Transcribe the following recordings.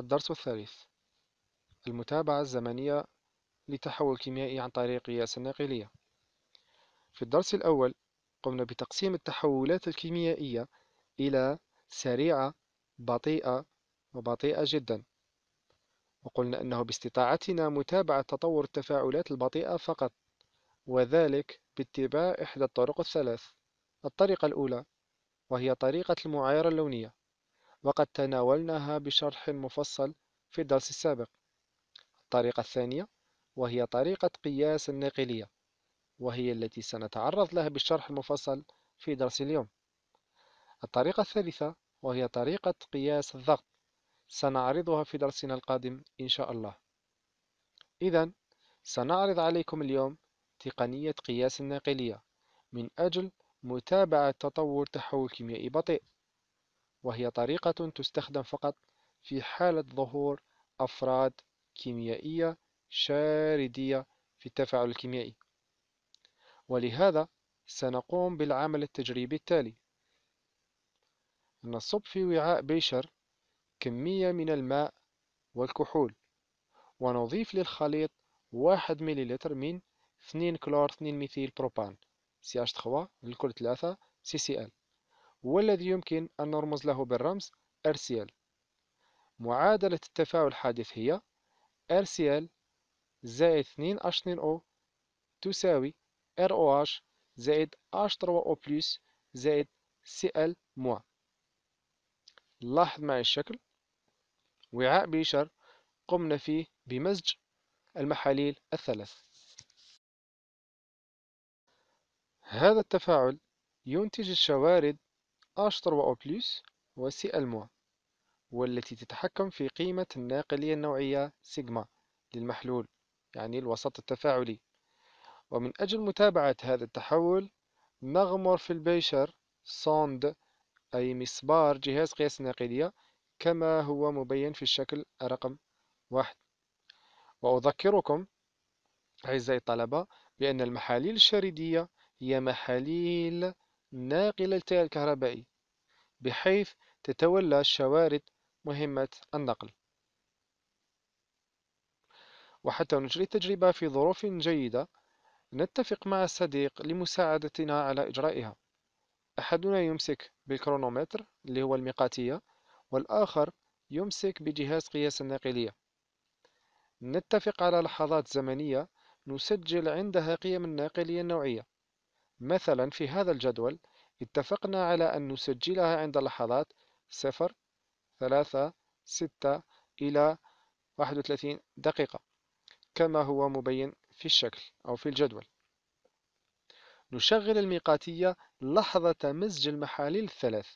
الدرس الثالث المتابعة الزمنية لتحول الكيميائي عن طريق قياس الناقلية في الدرس الأول قمنا بتقسيم التحولات الكيميائية إلى سريعة بطيئة وبطيئة جدا وقلنا أنه باستطاعتنا متابعة تطور التفاعلات البطيئة فقط وذلك باتباع إحدى الطرق الثلاث الطريقة الأولى وهي طريقة المعايرة اللونية وقد تناولناها بشرح مفصل في الدرس السابق الطريقة الثانية وهي طريقة قياس الناقلية وهي التي سنتعرض لها بالشرح المفصل في درس اليوم الطريقة الثالثة وهي طريقة قياس الضغط سنعرضها في درسنا القادم إن شاء الله إذا سنعرض عليكم اليوم تقنية قياس الناقلية من أجل متابعة تطور تحول كيميائي بطيء وهي طريقة تستخدم فقط في حالة ظهور أفراد كيميائية شاردية في التفاعل الكيميائي ولهذا سنقوم بالعمل التجريبي التالي نصب في وعاء بيشر كمية من الماء والكحول ونضيف للخليط واحد مليلتر من 2 كلور 2 ميثيل بروبان CH3 للكل 3 CCl والذي يمكن أن نرمز له بالرمز RCL معادلة التفاعل الحادث هي RCL زائد 2H2O تساوي ROH زائد H3O بلس زائد Cl موا لاحظ معي الشكل وعاء بيشر قمنا فيه بمزج المحاليل الثلاث هذا التفاعل ينتج الشوارد H3O+, وCl-، والتي تتحكم في قيمة الناقلية النوعية سيجما للمحلول يعني الوسط التفاعلي ومن أجل متابعة هذا التحول نغمر في البيشر سوند أي مسبار جهاز قياس الناقلية كما هو مبين في الشكل رقم واحد وأذكركم أعزائي الطلبة بأن المحاليل الشريدية هي محاليل ناقلة التيار الكهربائي بحيث تتولى الشوارد مهمة النقل وحتى نجري التجربة في ظروف جيدة نتفق مع الصديق لمساعدتنا على إجرائها أحدنا يمسك بالكرونومتر اللي هو المقاتية والآخر يمسك بجهاز قياس الناقلية نتفق على لحظات زمنية نسجل عندها قيم الناقلية النوعية مثلا في هذا الجدول اتفقنا على أن نسجلها عند لحظات 0 3 6 إلى 31 دقيقة كما هو مبين في الشكل أو في الجدول نشغل الميقاتية لحظة مزج المحاليل الثلاث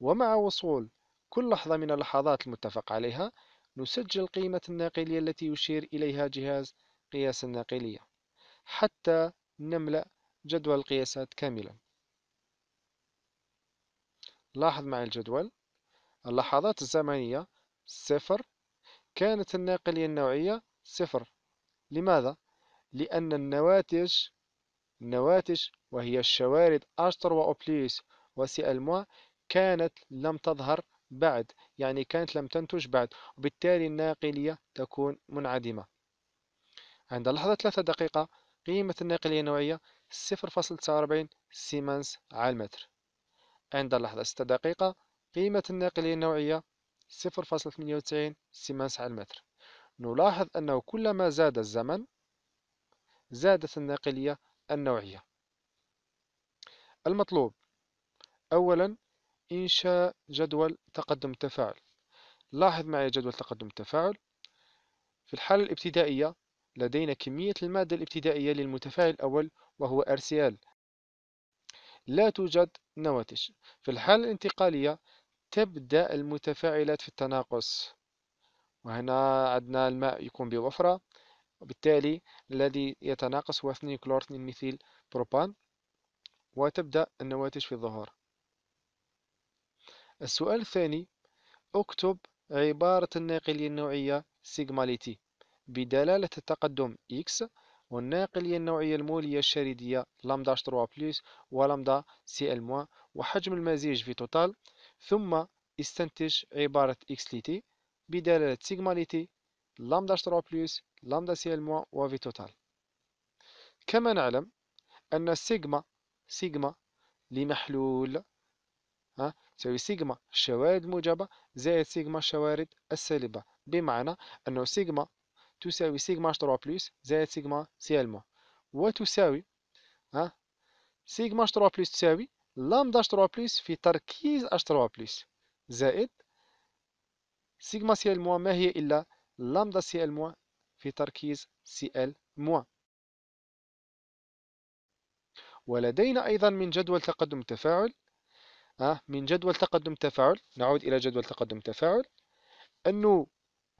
ومع وصول كل لحظة من اللحظات المتفق عليها نسجل قيمة الناقلية التي يشير إليها جهاز قياس الناقلية حتى نملأ جدول القياسات كاملا لاحظ معي الجدول اللحظات الزمنية صفر كانت الناقلية النوعية صفر لماذا؟ لأن النواتج النواتج وهي الشوارد أشتر وأوبليس وسي وCl- كانت لم تظهر بعد يعني كانت لم تنتج بعد وبالتالي الناقلية تكون منعدمة عند اللحظة ثلاثة دقيقة قيمة الناقلية النوعية 0.49 سيمنز على المتر عند اللحظة 6 دقيقة قيمة الناقلية النوعية 0.98 سيمان على المتر نلاحظ أنه كلما زاد الزمن زادت الناقلية النوعية المطلوب أولا إنشاء جدول تقدم التفاعل لاحظ معي جدول تقدم التفاعل في الحالة الابتدائية لدينا كمية المادة الابتدائية للمتفاعل الأول وهو RCl لا توجد نواتج في الحالة الانتقالية تبدأ المتفاعلات في التناقص وهنا عندنا الماء يكون بوفرة وبالتالي الذي يتناقص هو 2 كلور 2 ميثيل بروبان وتبدأ النواتج في الظهور السؤال الثاني اكتب عبارة الناقلية النوعية سيجماليتي بدلالة التقدم X والناقلية النوعية المولية الشريدية لامدا h 3 بلس ولامدا سي ال موان وحجم المزيج في توتال ثم استنتج عبارة اكس ليتي بدلالة سيجما ليتي لامدا h 3 بلس لامدا سي ال موان وفي توتال كما نعلم أن سيجما سيجما لمحلول ها تساوي سيجما الشوارد الموجبة زائد سيجما الشوارد السالبة بمعنى أنه سيجما تساوي سيجما اش 3 بلس زائد سيجما سي مو وتساوي ها سيجما اش 3 بلس تساوي لامدا اش 3 بلس في تركيز اش 3 بلس زائد سيجما سي ال موان ما هي الا لامدا سي ال موان في تركيز سي ال موان ولدينا ايضا من جدول تقدم التفاعل من جدول تقدم التفاعل نعود الى جدول تقدم التفاعل انه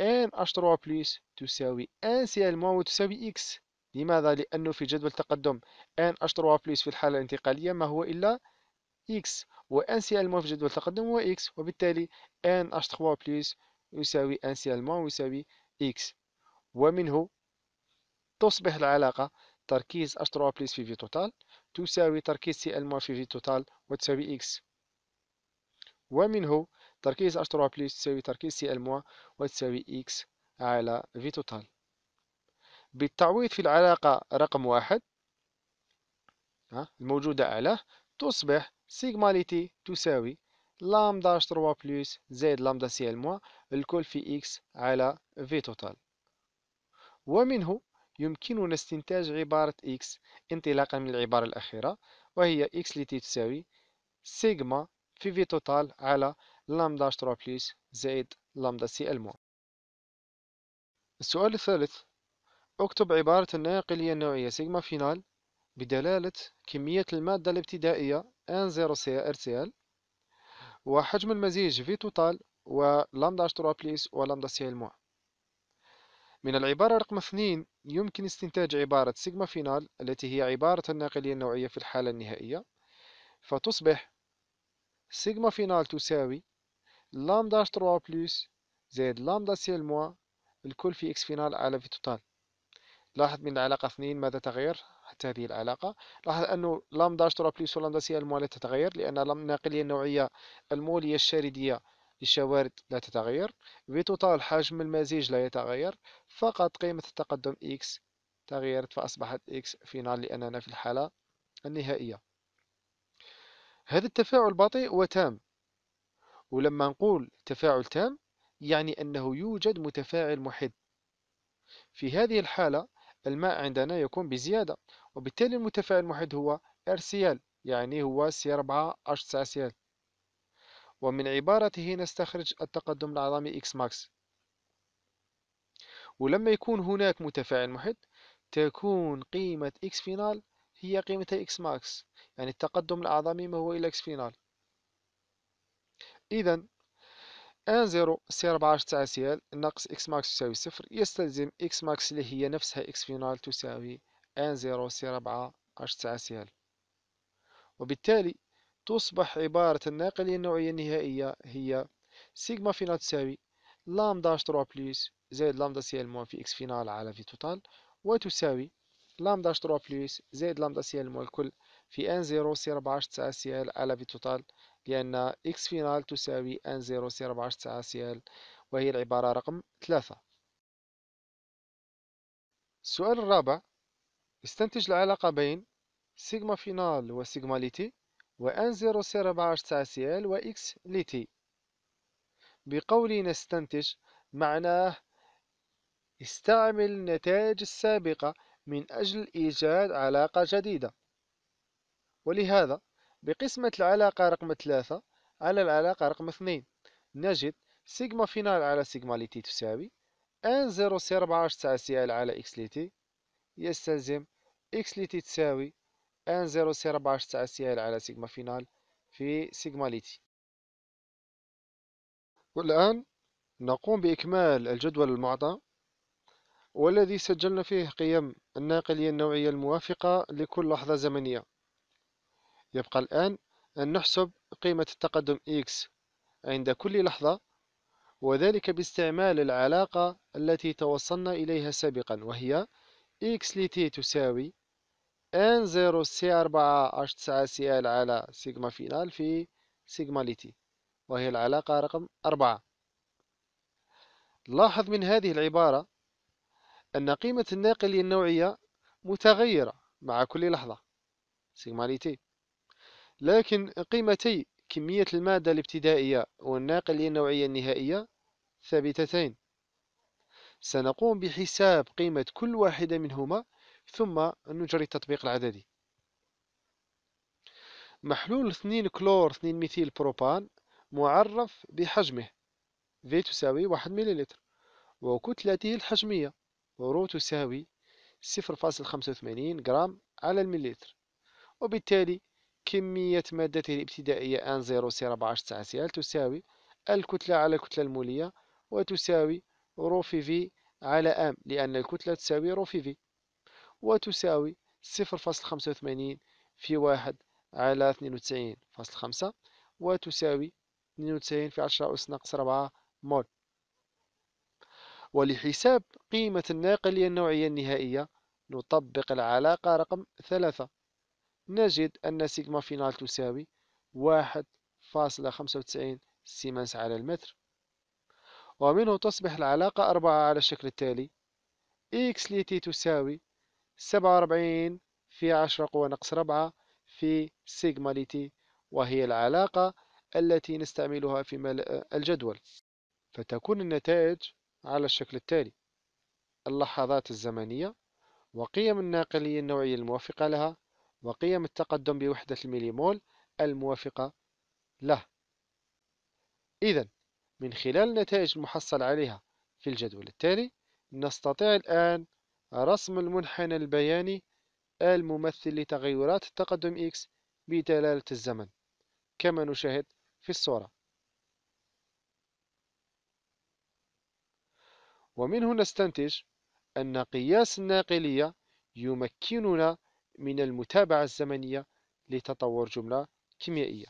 ان اش 3 بلس تساوي ان مو وتساوي اكس لماذا؟ لأنه في جدول التقدم ان اش 3 بلس في الحالة الانتقالية ما هو إلا سيال مو في جدول التقدم هو اكس وبالتالي ان اش 3 بلس يساوي ان مو يساوي اكس ومنه تصبح العلاقة تركيز اش 3 بلس في في توتال تساوي تركيز مو في في توتال وتساوي اكس ومنه تركيز H3 بلس تساوي تركيز Cl موان وتساوي X على V توتال بالتعويض في العلاقة رقم واحد الموجودة أعلاه تصبح سيجما لتي تساوي لامدا اش 3 بلس زائد لامدا سي ال موان الكل في اكس على في توتال ومنه يمكننا استنتاج عبارة اكس انطلاقا من العبارة الأخيرة وهي اكس لتي تساوي سيجما في في توتال على لامدا اشتراه بليس زائد لامدا سي المو السؤال الثالث اكتب عبارة الناقلية النوعية سيجما فينال بدلالة كمية المادة الابتدائية ال وحجم المزيج في توتال ولامدا اشتراه بليس ولامدا سي المو من العبارة رقم اثنين يمكن استنتاج عبارة سيجما فينال التي هي عبارة الناقلية النوعية في الحالة النهائية فتصبح سيجما فينال تساوي لامدا اش 3 بلس زائد لامدا سي موان الكل في اكس فينال على في توتال لاحظ من العلاقة اثنين ماذا تغير حتى هذه العلاقة لاحظ أنه لامدا تروا بلس ولامدا سي موان لا تتغير لأن الناقلية النوعية المولية الشاردية للشوارد لا تتغير في توتال حجم المزيج لا يتغير فقط قيمة التقدم اكس تغيرت فأصبحت اكس فينال لأننا في الحالة النهائية هذا التفاعل بطيء وتام ولما نقول تفاعل تام يعني أنه يوجد متفاعل محد في هذه الحالة الماء عندنا يكون بزيادة وبالتالي المتفاعل المحد هو RCl يعني هو C4H9Cl ومن عبارته نستخرج التقدم العظمي X max ولما يكون هناك متفاعل محد تكون قيمة X فينال هي قيمة X max يعني التقدم العظمي ما هو إلى X فينال إذا أن 0 سي ربعة تاع سيال ناقص إكس ماكس يساوي صفر يستلزم إكس ماكس اللي هي نفسها إكس فينال تساوي أن 0 سي ربعة تاع سيال وبالتالي تصبح عبارة الناقلية النوعية النهائية هي سيجما فينال تساوي لامدا اش 3 بلس زائد لامدا سي ال موان في اكس فينال على في توتال وتساوي لامدا اش 3 بلس زائد لامدا سي ال موان الكل في ان 0 سي 14 تاع سي ال على في توتال لأن إكس فينال تساوي أن زيرو سي 14 تسعة سيال وهي العبارة رقم ثلاثة السؤال الرابع استنتج العلاقة بين سيجما فينال سيجما ليتي وأن زيرو سي 14 تسعة سيال وإكس ليتي بقولي نستنتج معناه استعمل النتائج السابقة من أجل إيجاد علاقة جديدة ولهذا بقسمة العلاقة رقم ثلاثة على العلاقة رقم اثنين نجد سيجما فينال على سيجما لتي تساوي ان زيرو سي ربعة تسعة سي ال على اكس لتي يستلزم اكس لتي تساوي ان زيرو سي ربعة تسعة سي ال على سيجما فينال في سيجما لتي والآن نقوم بإكمال الجدول المعطى والذي سجلنا فيه قيم الناقلية النوعية الموافقة لكل لحظة زمنية يبقى الآن أن نحسب قيمة التقدم x عند كل لحظة وذلك باستعمال العلاقة التي توصلنا إليها سابقا وهي x لت تساوي n 0 سي 4 h 9 سي ال على سيجما فينال في سيجما لتي وهي العلاقة رقم أربعة لاحظ من هذه العبارة أن قيمة الناقلية النوعية متغيرة مع كل لحظة سيجما لتي لكن قيمتي كمية المادة الابتدائية والناقل النوعية النهائية ثابتتين سنقوم بحساب قيمة كل واحدة منهما ثم نجري التطبيق العددي محلول 2 كلور 2 ميثيل بروبان معرف بحجمه V تساوي 1 مليلتر وكتلته الحجمية رو تساوي 0.85 جرام على المليلتر وبالتالي كمية مادته الابتدائية زيرو سي 14 تسعة تساوي الكتلة على الكتلة المولية وتساوي رو في في على ام لأن الكتلة تساوي رو في في وتساوي 0.85 في واحد على 92.5 وتساوي 92 في 10 أس ناقص 4 مول ولحساب قيمة الناقلية النوعية النهائية نطبق العلاقة رقم ثلاثة نجد أن سيجما فينال تساوي واحد فاصلة خمسة وتسعين سيمنس على المتر ومنه تصبح العلاقة أربعة على الشكل التالي إكس لتي تساوي سبعة وأربعين في عشرة قوة نقص ربعة في سيغما لتي وهي العلاقة التي نستعملها في الجدول فتكون النتائج على الشكل التالي اللحظات الزمنية وقيم الناقلية النوعية الموافقة لها وقيم التقدم بوحدة الميليمول الموافقة له إذا من خلال النتائج المحصل عليها في الجدول التالي نستطيع الآن رسم المنحنى البياني الممثل لتغيرات التقدم X بدلالة الزمن كما نشاهد في الصورة ومنه نستنتج أن قياس الناقلية يمكننا من المتابعة الزمنية لتطور جملة كيميائية